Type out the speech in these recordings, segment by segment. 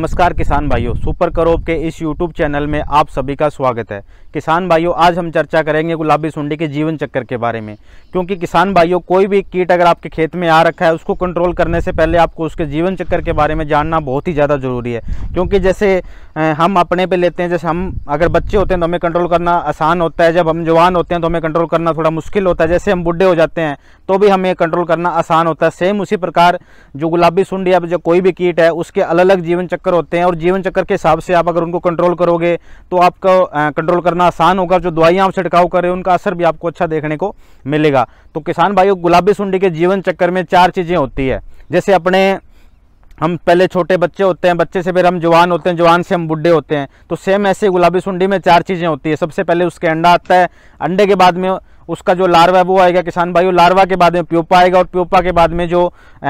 नमस्कार किसान भाइयों सुपर करोप के इस यूट्यूब चैनल में आप सभी का स्वागत है किसान भाइयों आज हम चर्चा करेंगे गुलाबी सुंडी के जीवन चक्कर के बारे में क्योंकि किसान भाइयों कोई भी कीट अगर आपके खेत में आ रखा है उसको कंट्रोल करने से पहले आपको उसके जीवन चक्कर के बारे में जानना बहुत ही ज़्यादा ज़रूरी है क्योंकि जैसे हम अपने पर लेते हैं जैसे हम अगर बच्चे होते हैं तो हमें कंट्रोल करना आसान होता है जब हम जवान होते हैं तो हमें कंट्रोल करना थोड़ा मुश्किल होता है जैसे हम बुढ़े हो जाते हैं तो भी हमें कंट्रोल करना आसान होता है सेम उसी प्रकार जो गुलाबी सुंडी या जो कोई भी कीट है उसके अलग अलग जीवन चक्कर चक्कर होते हैं और जीवन चक्कर के हिसाब से आप अगर उनको कंट्रोल करोगे तो आपका कंट्रोल करना आसान होगा जो दवाइयाँ आप छिड़काव कर रहे हैं उनका असर भी आपको अच्छा देखने को मिलेगा तो किसान भाइयों गुलाबी सुंडी के जीवन चक्कर में चार चीज़ें होती है जैसे अपने हम पहले छोटे बच्चे होते हैं बच्चे से फिर हम जवान होते हैं जवान से हम बुढ़े होते हैं तो सेम ऐसे गुलाबी सुंडी में चार चीज़ें होती है सबसे पहले उसके अंडा आता है अंडे के बाद में उसका जो लार्वा है वो आएगा किसान भाई लार्वा के बाद में प्योपा आएगा और प्योपा के बाद में जो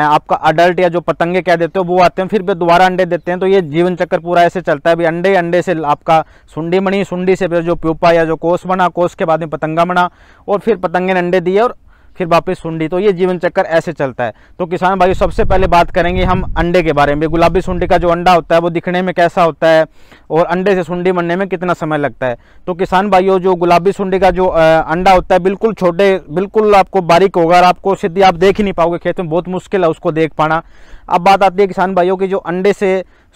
आपका अडल्ट या जो पतंगे कह देते हो वो आते हैं फिर वे दोबारा अंडे देते हैं तो ये जीवन चक्कर पूरा ऐसे चलता है अंडे अंडे से आपका सुंडी बनी सुंडी से फिर जो प्योपा या जो कोस बना कोस के बाद में पतंगा बना और फिर पतंगे ने अंडे दिए और फिर वापस सुंडी तो ये जीवन चक्कर ऐसे चलता है तो किसान भाई सबसे पहले बात करेंगे हम अंडे के बारे में गुलाबी सुंडी का जो अंडा होता है वो दिखने में कैसा होता है और अंडे से सुंडी बनने में कितना समय लगता है तो किसान भाइयों जो गुलाबी सुंडी का जो अंडा होता है बिल्कुल छोटे बिल्कुल आपको बारीक होगा और आपको सीधी आप देख ही नहीं पाओगे खेत में बहुत मुश्किल है उसको देख पाना अब बात आती है किसान भाइयों की जो अंडे से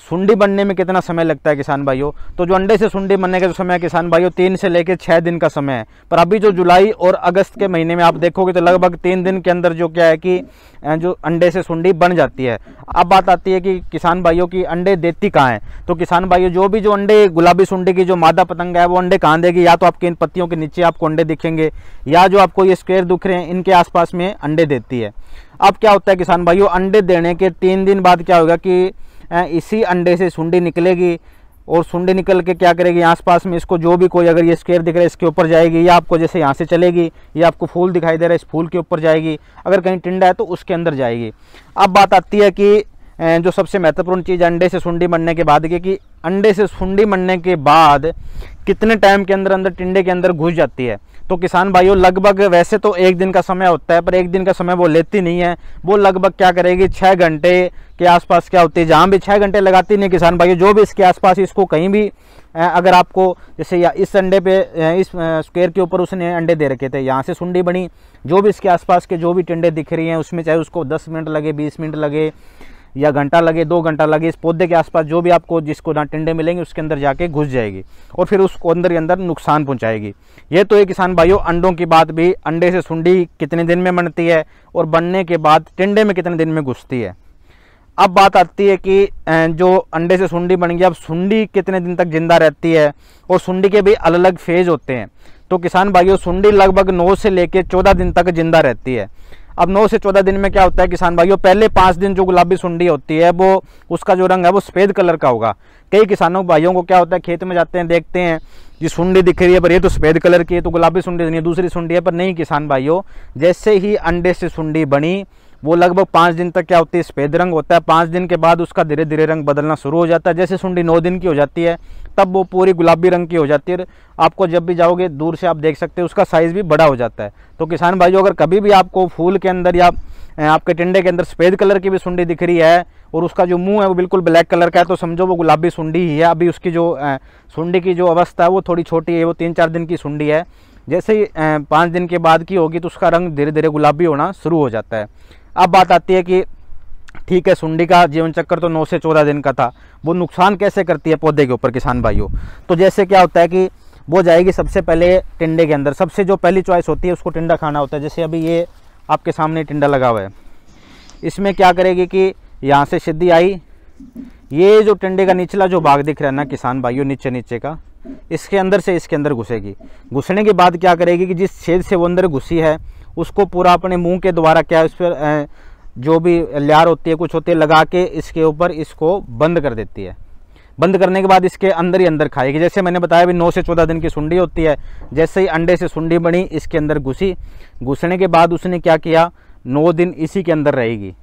सुंडी बनने में कितना समय लगता है किसान भाइयों तो जो अंडे से सुंडी बनने का जो समय है किसान भाइयों तीन से लेकर छः दिन का समय है पर अभी जो जुलाई और अगस्त के महीने में आप देखोगे तो लगभग तीन दिन के अंदर जो क्या है कि जो अंडे से सुंडी बन जाती है अब बात आती है कि किसान भाइयों की अंडे देती कहाँ है तो किसान भाइयों जो भी जो अंडे गुलाबी सुंडी की जो मादा पतंग है वो अंडे कहाँ देगी या तो आपके इन पत्तियों के नीचे आपको अंडे दिखेंगे या जो आपको ये स्क्वेयर दुख रहे हैं इनके आसपास में अंडे देती है अब क्या होता है किसान भाइयों अंडे देने के तीन दिन बाद क्या होगा कि इसी अंडे से सुंडी निकलेगी और सुंडी निकल के क्या करेगी आस पास में इसको जो भी कोई अगर ये स्केर दिख रहा है इसके ऊपर जाएगी या आपको जैसे यहाँ से चलेगी या आपको फूल दिखाई दे रहा है इस फूल के ऊपर जाएगी अगर कहीं टिंडा है तो उसके अंदर जाएगी अब बात आती है कि जो सबसे महत्वपूर्ण चीज़ अंडे से सुंडी मरने के बाद की कि अंडे से सुंडी मरने के बाद कितने टाइम के अंदर अंदर टिंडे के अंदर घुस जाती है तो किसान भाइयों लगभग वैसे तो एक दिन का समय होता है पर एक दिन का समय वो लेती नहीं है वो लगभग क्या करेगी छः घंटे के आसपास क्या होती है जहाँ भी छः घंटे लगाती नहीं किसान भाइयों जो भी इसके आसपास इसको कहीं भी अगर आपको जैसे या इस अंडे पे इस स्क्वेयर के ऊपर उसने अंडे दे रखे थे यहाँ से सुंडी बनी जो भी इसके आसपास के जो भी टिंडे दिख रही हैं उसमें चाहे उसको 10 मिनट लगे 20 मिनट लगे या घंटा लगे दो घंटा लगे इस पौधे के आसपास जो भी आपको जिसको ना टिंडे मिलेंगे उसके अंदर जाके घुस जाएगी और फिर उसको अंदर के अंदर नुकसान पहुँचाएगी ये तो ये किसान भाइयों अंडों की बात भी अंडे से सुंडी कितने दिन में बनती है और बनने के बाद टिंडे में कितने दिन में घुसती है अब बात आती है कि जो अंडे से सुंडी बन गई अब सुंडी कितने दिन तक जिंदा रहती है और सुंडी के भी अलग अलग फेज होते हैं तो किसान भाइयों सुंडी लगभग नौ से लेकर चौदह दिन तक जिंदा रहती है अब नौ से चौदह दिन में क्या होता है किसान भाइयों पहले पाँच दिन जो गुलाबी सुंडी होती है वो उसका जो रंग है वो सफ़ेद कलर का होगा कई किसानों भाइयों को क्या होता है खेत में जाते हैं देखते हैं ये सुंडी दिख रही है पर ये तो सफ़ेद कलर की है तो गुलाबी सुंडी नहीं है दूसरी सुंडी है पर नहीं किसान भाइयों जैसे ही अंडे से सुंडी बनी वो लगभग पाँच दिन तक क्या होती है सफ़ेद रंग होता है पाँच दिन के बाद उसका धीरे धीरे रंग बदलना शुरू हो जाता है जैसे सुंडी नौ दिन की हो जाती है तब वो पूरी गुलाबी रंग की हो जाती है आपको जब भी जाओगे दूर से आप देख सकते हैं उसका साइज़ भी बड़ा हो जाता है तो किसान भाइयों अगर कभी भी आपको फूल के अंदर या आपके टिंडे के अंदर सफ़ेद कलर की भी सुंडी दिख रही है और उसका जो मुंह है वो बिल्कुल ब्लैक कलर का है तो समझो वो गुलाबी सुंडी ही है अभी उसकी जो सुंडी की जो अवस्था है वो थोड़ी छोटी है वो तीन चार दिन की सुंडी है जैसे ही पाँच दिन के बाद की होगी तो उसका रंग धीरे धीरे गुलाबी होना शुरू हो जाता है अब बात आती है कि ठीक है सुंडी का जीवन चक्कर तो 9 से 14 दिन का था वो नुकसान कैसे करती है पौधे के ऊपर किसान भाइयों तो जैसे क्या होता है कि वो जाएगी सबसे पहले टिंडे के अंदर सबसे जो पहली चॉइस होती है उसको टिंडा खाना होता है जैसे अभी ये आपके सामने टिंडा लगा हुआ है इसमें क्या करेगी कि यहाँ से सिद्धि आई ये जो टिंडे का निचला जो भाग दिख रहा है ना किसान भाइयों नीचे नीचे का इसके अंदर से इसके अंदर घुसेगी घुसने के बाद क्या करेगी कि जिस छेद से वो अंदर घुसी है उसको पूरा अपने मुंह के द्वारा क्या उस पर जो भी ल्यार होती है कुछ होती है लगा के इसके ऊपर इसको बंद कर देती है बंद करने के बाद इसके अंदर ही अंदर खाएगी जैसे मैंने बताया भी नौ से चौदह दिन की सुंडी होती है जैसे ही अंडे से सुंडी बनी इसके अंदर घुसी घुसने के बाद उसने क्या किया नौ दिन इसी के अंदर रहेगी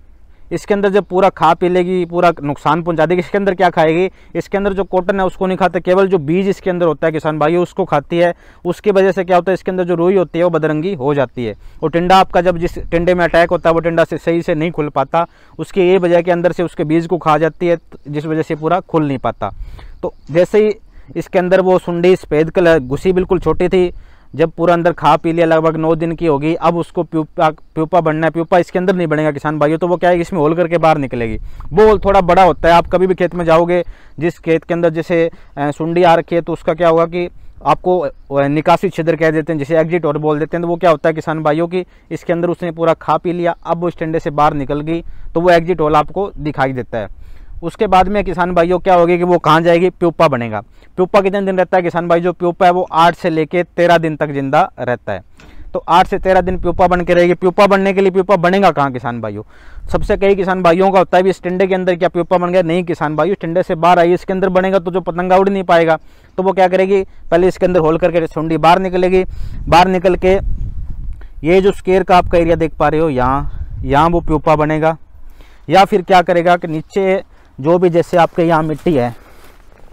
इसके अंदर जब पूरा खा पी लेगी पूरा नुकसान पहुंचा देगी इसके अंदर क्या खाएगी इसके अंदर जो कॉटन है उसको नहीं खाते केवल जो बीज इसके अंदर होता है किसान भाई उसको खाती है उसकी वजह से क्या होता है इसके अंदर जो रुई होती है वो बदरंगी हो जाती है और टिंडा आपका जब जिस टिंडे में अटैक होता है वो टिंडा से सही से नहीं खुल पाता उसकी ये वजह के अंदर से उसके बीज को खा जाती है जिस वजह से पूरा खुल नहीं पाता तो जैसे ही इसके अंदर वो सुंडी सफ़ेद कलर घुसी बिल्कुल छोटी थी जब पूरा अंदर खा पी लिया लगभग नौ दिन की होगी अब उसको प्यूपा प्यूपा बनना है प्यूपा इसके अंदर नहीं बनेगा किसान भाइयों तो वो क्या है इसमें होल करके बाहर निकलेगी वो होल थोड़ा बड़ा होता है आप कभी भी खेत में जाओगे जिस खेत के अंदर जैसे सुंडी आ रखी है तो उसका क्या होगा कि आपको निकासी छिद्र कह देते हैं जिसे एग्जिट और बोल देते हैं तो वो क्या होता है किसान भाइयों की इसके अंदर उसने पूरा खा पी लिया अब वो स्टैंडे से बाहर निकल गई तो वो एग्जिट होल आपको दिखाई देता है उसके बाद में किसान भाइयों क्या होगी कि वो कहाँ जाएगी प्यूपा बनेगा प्यूपा कितने दिन रहता है किसान भाई जो प्यूपा है वो आठ से लेकर तेरह दिन तक जिंदा रहता है तो आठ से तेरह दिन प्यूपा बन के रहेगी प्यूपा बनने के लिए प्यूपा बनेगा कहाँ किसान भाइयों सबसे कई किसान भाइयों का होता है भी इस के अंदर क्या प्यूपा बन गया नहीं किसान भाइयों टिंडे से बाहर आइए इसके अंदर बनेगा तो जो पतंगा उड़ नहीं पाएगा तो वो क्या करेगी पहले इसके अंदर होल करके सुंडी बाहर निकलेगी बाहर निकल के ये जो स्केयर का आपका एरिया देख पा रहे हो यहाँ यहाँ वो प्यूपा बनेगा या फिर क्या करेगा कि नीचे जो भी जैसे आपके यहाँ मिट्टी है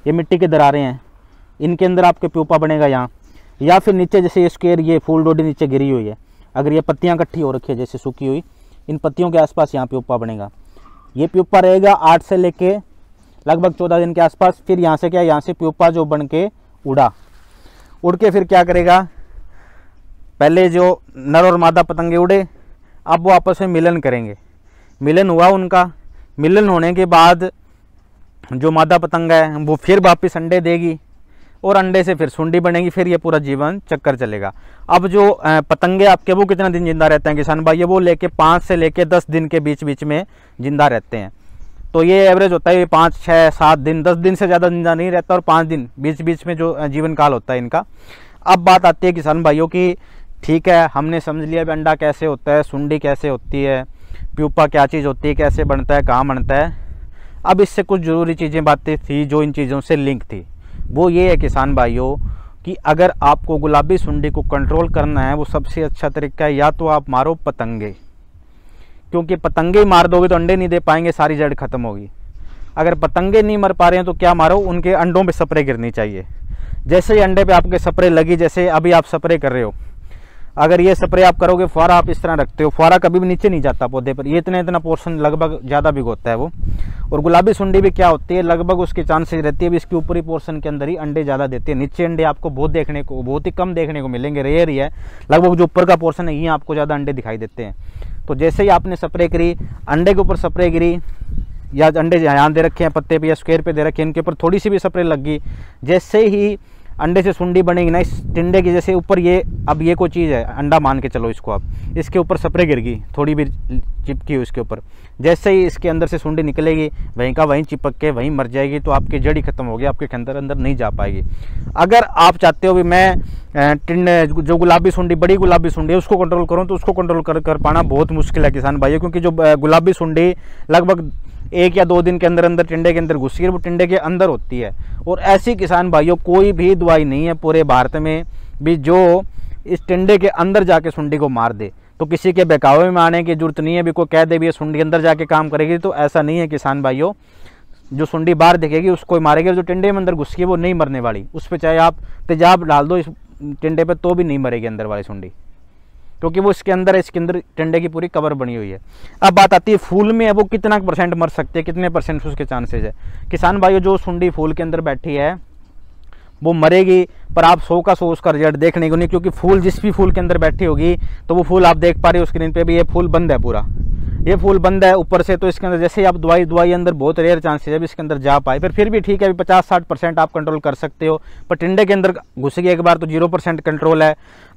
ये मिट्टी के दरारें हैं इनके अंदर आपके प्यूपा बनेगा यहाँ या फिर नीचे जैसे स्केयर ये फूल डोडी नीचे गिरी हुई है अगर ये पत्तियाँ इकट्ठी हो रखी है जैसे सूखी हुई इन पत्तियों के आसपास यहाँ प्यूपा बनेगा ये प्यूपा रहेगा आठ से लेके लगभग चौदह दिन के आसपास फिर यहाँ से क्या यहाँ से प्यूपा जो बन के उड़ा उड़ के फिर क्या करेगा पहले जो नर और मादा पतंगे उड़े अब वो आपस में मिलन करेंगे मिलन हुआ उनका मिलन होने के बाद जो मादा पतंग है वो फिर वापस अंडे देगी और अंडे से फिर सुंडी बनेगी फिर ये पूरा जीवन चक्कर चलेगा अब जो पतंगे आपके वो कितना दिन जिंदा रहते हैं किसान भाई ये वो लेके पाँच से लेके दस दिन के बीच बीच में जिंदा रहते हैं तो ये एवरेज होता है ये पाँच छः सात दिन दस दिन से ज़्यादा जिंदा नहीं रहता और पाँच दिन बीच बीच में जो जीवन काल होता है इनका अब बात आती है किसान भाइयों की ठीक है हमने समझ लिया भी अंडा कैसे होता है सुंडी कैसे होती है प्यूपा क्या चीज़ होती है कैसे बनता है कहाँ बनता है अब इससे कुछ ज़रूरी चीज़ें बातें थी जो इन चीज़ों से लिंक थी वो ये है किसान भाइयों कि अगर आपको गुलाबी सुंडी को कंट्रोल करना है वो सबसे अच्छा तरीका है या तो आप मारो पतंगे क्योंकि पतंगे मार दोगे तो अंडे नहीं दे पाएंगे सारी जड़ खत्म होगी अगर पतंगे नहीं मर पा रहे हैं तो क्या मारो उनके अंडों पे स्प्रे गिरनी चाहिए जैसे ही अंडे पे आपके स्प्रे लगी जैसे अभी आप स्प्रे कर रहे हो अगर ये स्प्रे आप करोगे फुहारा आप इस तरह रखते हो फुहारा कभी भी नीचे नहीं जाता पौधे पर ये इतना इतना पोर्शन लगभग ज़्यादा भिगोता है वो और गुलाबी सुंडी भी क्या होती है लगभग उसके चांसेस रहती है इसके ऊपरी पोर्शन के अंदर ही अंडे ज़्यादा देते हैं नीचे अंडे आपको बहुत देखने को बहुत ही कम देखने को मिलेंगे रेयर ही है लगभग जो ऊपर का पोर्सन है ये आपको ज़्यादा अंडे दिखाई देते हैं तो जैसे ही आपने स्प्रे करी अंडे के ऊपर स्प्रे गिरी या अंडे यहाँ दे रखे हैं पत्ते पे या स्क्वेयर पे दे रखे हैं इनके ऊपर थोड़ी सी भी स्प्रे लग गई जैसे ही अंडे से सुंडी बनेगी ना इस टिंडे की जैसे ऊपर ये अब ये कोई चीज़ है अंडा मान के चलो इसको आप इसके ऊपर सप्रे गिर गई थोड़ी भी चिपकी उसके ऊपर जैसे ही इसके अंदर से सुंडी निकलेगी वहीं का वहीं चिपक के वहीं मर जाएगी तो आपकी जड़ ही खत्म होगी आपके अंदर अंदर नहीं जा पाएगी अगर आप चाहते हो भी मैं टिंडे जो गुलाबी सुंडी बड़ी गुलाबी सुंडी उसको कंट्रोल करूँ तो उसको कंट्रोल कर कर पाना बहुत मुश्किल है किसान भाइयों क्योंकि जो गुलाबी सुंडी लगभग एक या दो दिन के अंदर अंदर टिंडे के अंदर घुसी है वो टिंडे के अंदर होती है और ऐसी किसान भाइयों कोई भी वाई नहीं है पूरे भारत में भी जो इस टिंडे के अंदर जाके सुंडी को मार दे तो किसी के बेकावे में आने की जरूरत नहीं है भी कोई कह दे भी ये सुंडी अंदर जाके काम करेगी तो ऐसा नहीं है किसान भाइयों जो सुंडी बाहर दिखेगी उसको मारेगी जो टिंडे में अंदर घुस गई वो नहीं मरने वाली उस पर चाहे आप तेजाब डाल दो इस टिंडे पर तो भी नहीं मरेगी अंदर वाली सुंडी क्योंकि वो इसके अंदर इसके अंदर टिंडे की पूरी कवर बनी हुई है अब बात आती है फूल में वो कितना परसेंट मर सकते हैं कितने परसेंट उसके चांसेज है किसान भाइयों जो सुंडी फूल के अंदर बैठी है वो मरेगी पर आप सो का सो उसका रिजल्ट देखने को नहीं क्योंकि फूल जिस भी फूल के अंदर बैठी होगी तो वो फूल आप देख पा रहे हो स्क्रीन पे भी ये फूल बंद है पूरा ये फूल बंद है ऊपर से तो इसके अंदर जैसे ही आप दवाई दवाई अंदर बहुत रेयर चांसेस है इसके अंदर जा पाए फिर फिर भी ठीक है अभी पचास साठ परसेंट आप कंट्रोल कर सकते हो पर टिंडे के अंदर घुसेगी एक बार तो जीरो परसेंट कंट्रोल है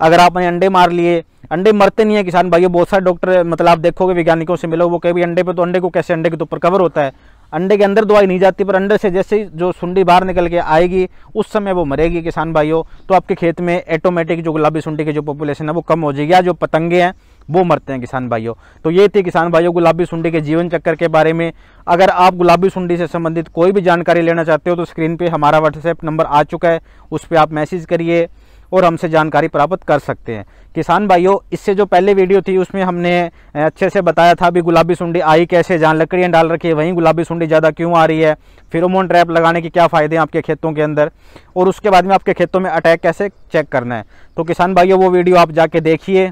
अगर आपने अंडे मार लिए अंडे मरते नहीं है किसान भाई बहुत सारे डॉक्टर मतलब आप देखोगे वैज्ञानिकों से मिलो वो कहे भी अंडे पे तो अंडे को कैसे अंडे के तो ऊपर कवर होता है अंडे के अंदर दवाई नहीं जाती पर अंडे से जैसे ही जो सुंडी बाहर निकल के आएगी उस समय वो मरेगी किसान भाइयों तो आपके खेत में ऑटोमेटिक जो गुलाबी सुंडी की जो पॉपुलेशन है वो कम हो जाएगी या जो पतंगे हैं वो मरते हैं किसान भाइयों तो ये थी किसान भाइयों गुलाबी सुंडी के जीवन चक्कर के बारे में अगर आप गुलाबी सुंडी से संबंधित कोई भी जानकारी लेना चाहते हो तो स्क्रीन पर हमारा व्हाट्सएप नंबर आ चुका है उस पर आप मैसेज करिए और हमसे जानकारी प्राप्त कर सकते हैं किसान भाइयों इससे जो पहले वीडियो थी उसमें हमने अच्छे से बताया था भी गुलाबी सुंडी आई कैसे जहाँ लकड़ियाँ डाल रखी है वहीं गुलाबी सुंडी ज़्यादा क्यों आ रही है फिरोमोन ट्रैप लगाने के क्या फ़ायदे हैं आपके खेतों के अंदर और उसके बाद में आपके खेतों में अटैक कैसे चेक करना है तो किसान भाइयों वो वीडियो आप जाके देखिए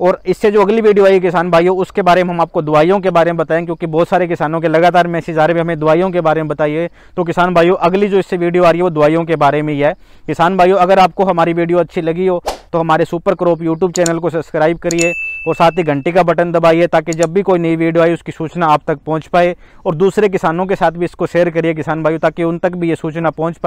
और इससे जो अगली वीडियो आई किसान भाइयों उसके बारे में हम आपको दवाइयों के बारे में बताएं क्योंकि बहुत सारे किसानों के लगातार मैसेज आ रहे हैं हमें दवाइयों के बारे में बताइए तो किसान भाइयों अगली जो इससे वीडियो आ रही है वो दवाइयों के बारे में ही है किसान भाइयों अगर आपको हमारी वीडियो अच्छी लगी हो तो हमारे सुपर क्रॉप यूट्यूब चैनल को सब्सक्राइब करिए और साथ ही घंटी का बटन दबाइए ताकि जब भी कोई नई वीडियो आई उसकी सूचना आप तक पहुँच पाए और दूसरे किसानों के साथ भी इसको शेयर करिए किसान भाइयों ताकि उन तक भी ये सूचना पहुँच पाए